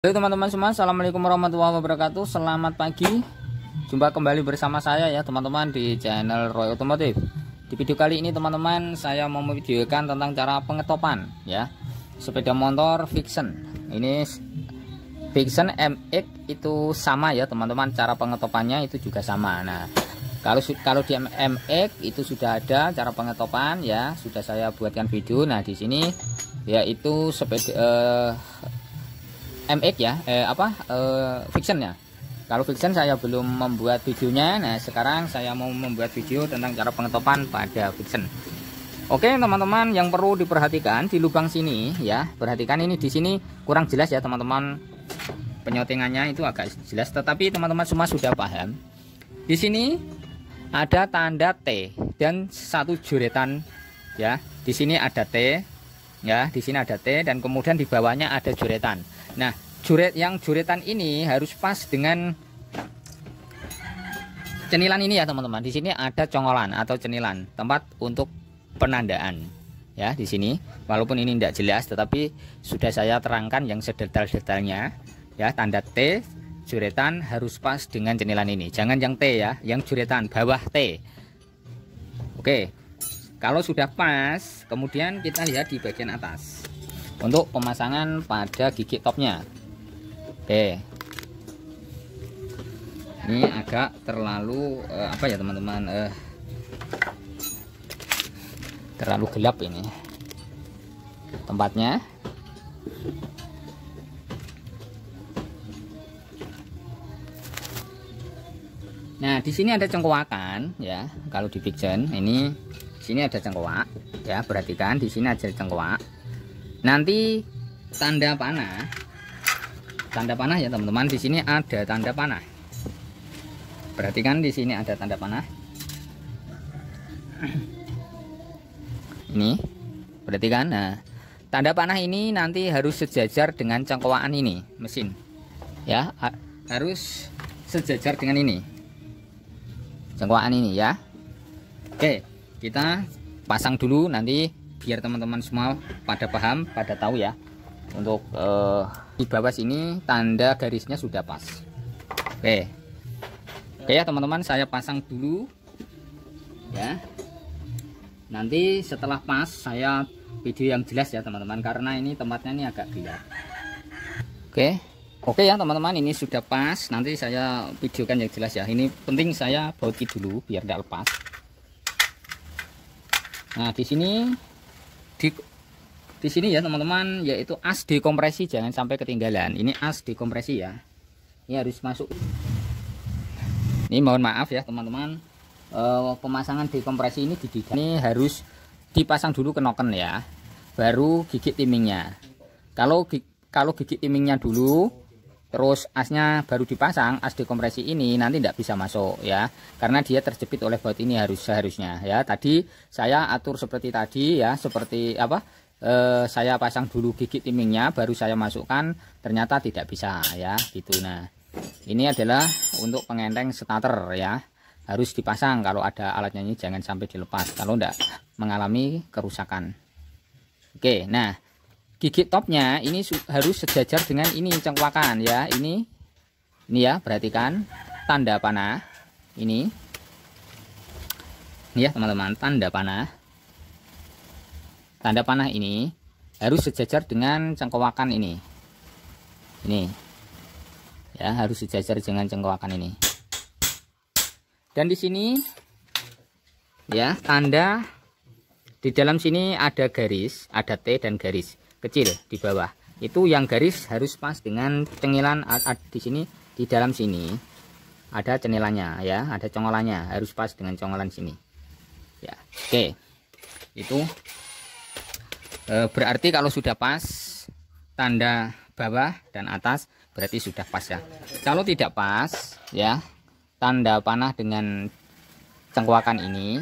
Halo teman-teman semua, Assalamualaikum warahmatullahi wabarakatuh Selamat pagi Jumpa kembali bersama saya ya teman-teman di channel Roy Otomotif Di video kali ini teman-teman saya mau memvideokan tentang cara pengetopan ya Sepeda motor Vixen Ini Vixen MX itu sama ya teman-teman Cara pengetopannya itu juga sama Nah kalau kalau di MX itu sudah ada cara pengetopan ya Sudah saya buatkan video Nah di sini yaitu sepeda eh, MX ya eh, apa eh, fiction ya kalau fiction saya belum membuat videonya nah sekarang saya mau membuat video tentang cara pengetopan pada fiction Oke teman-teman yang perlu diperhatikan di lubang sini ya perhatikan ini di sini kurang jelas ya teman-teman penyotingannya itu agak jelas tetapi teman-teman semua sudah paham di sini ada tanda T dan satu juretan ya di sini ada T ya di sini ada T dan kemudian di bawahnya ada juretan Nah, juret yang juretan ini harus pas dengan cenilan ini ya, teman-teman. Di sini ada congolan atau cenilan, tempat untuk penandaan. Ya, di sini walaupun ini tidak jelas tetapi sudah saya terangkan yang sedetail-detailnya ya, tanda T juretan harus pas dengan cenilan ini. Jangan yang T ya, yang juretan bawah T. Oke. Kalau sudah pas, kemudian kita lihat di bagian atas untuk pemasangan pada gigi topnya oke ini agak terlalu eh, apa ya teman-teman eh, terlalu gelap ini tempatnya Nah, di sini ada cengkoakan ya. Kalau di Pikjen ini di sini ada cengkoak ya, perhatikan di sini ada cengkoak nanti tanda panah tanda panah ya teman-teman di sini ada tanda panah perhatikan di sini ada tanda panah ini perhatikan nah tanda panah ini nanti harus sejajar dengan cangkauan ini mesin ya harus sejajar dengan ini cangkauan ini ya oke kita pasang dulu nanti biar teman-teman semua pada paham pada tahu ya untuk uh, di bawah sini tanda garisnya sudah pas oke oke ya teman-teman saya pasang dulu ya nanti setelah pas saya video yang jelas ya teman-teman karena ini tempatnya ini agak gelap oke Oke ya teman-teman ini sudah pas nanti saya videokan yang jelas ya ini penting saya bauti dulu biar tidak lepas Nah di sini di di sini ya teman-teman yaitu as dekompresi jangan sampai ketinggalan ini as dekompresi ya ini harus masuk ini mohon maaf ya teman-teman e, pemasangan dekompresi ini di ini harus dipasang dulu ke noken ya baru gigit timingnya kalau kalau gigit timingnya dulu terus asnya baru dipasang as dekompresi ini nanti tidak bisa masuk ya karena dia terjepit oleh baut ini harus seharusnya ya tadi saya atur seperti tadi ya seperti apa e, saya pasang dulu gigi timingnya baru saya masukkan ternyata tidak bisa ya gitu nah ini adalah untuk pengenteng starter ya harus dipasang kalau ada alatnya ini jangan sampai dilepas kalau tidak mengalami kerusakan oke nah gigi topnya ini harus sejajar dengan ini cengkuakan ya ini ini ya perhatikan tanda panah ini ini ya teman-teman tanda panah tanda panah ini harus sejajar dengan cengkuakan ini ini ya harus sejajar dengan cengkuakan ini dan di sini ya tanda di dalam sini ada garis ada T dan garis kecil di bawah itu yang garis harus pas dengan cengilan di sini di dalam sini ada cengilannya ya ada congolannya harus pas dengan congolan sini ya oke itu e, berarti kalau sudah pas tanda bawah dan atas berarti sudah pas ya kalau tidak pas ya tanda panah dengan cengkuakan ini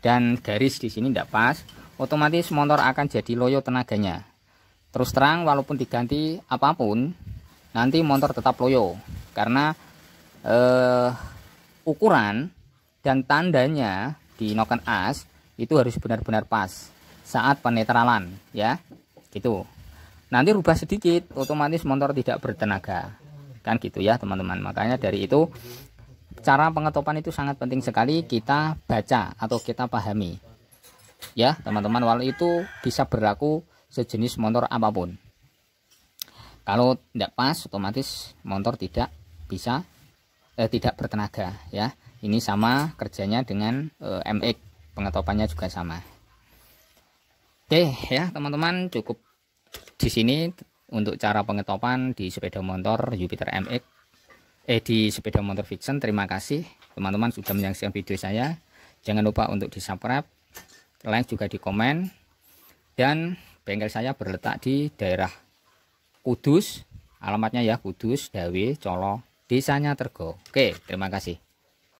dan garis di sini tidak pas otomatis motor akan jadi loyo tenaganya terus terang walaupun diganti apapun nanti motor tetap loyo karena eh, ukuran dan tandanya di noken as itu harus benar-benar pas saat penetralan ya gitu nanti rubah sedikit otomatis motor tidak bertenaga kan gitu ya teman-teman makanya dari itu cara pengetopan itu sangat penting sekali kita baca atau kita pahami ya teman-teman walau itu bisa berlaku sejenis motor apapun kalau tidak pas otomatis motor tidak bisa eh, tidak bertenaga ya ini sama kerjanya dengan eh, MX pengetopannya juga sama oke ya teman-teman cukup di sini untuk cara pengetopan di sepeda motor Jupiter MX eh di sepeda motor fiction terima kasih teman-teman sudah menyaksikan video saya jangan lupa untuk di subscribe like juga di komen dan bengkel saya berletak di daerah Kudus alamatnya ya Kudus Dawe Colo desanya Tergo oke terima kasih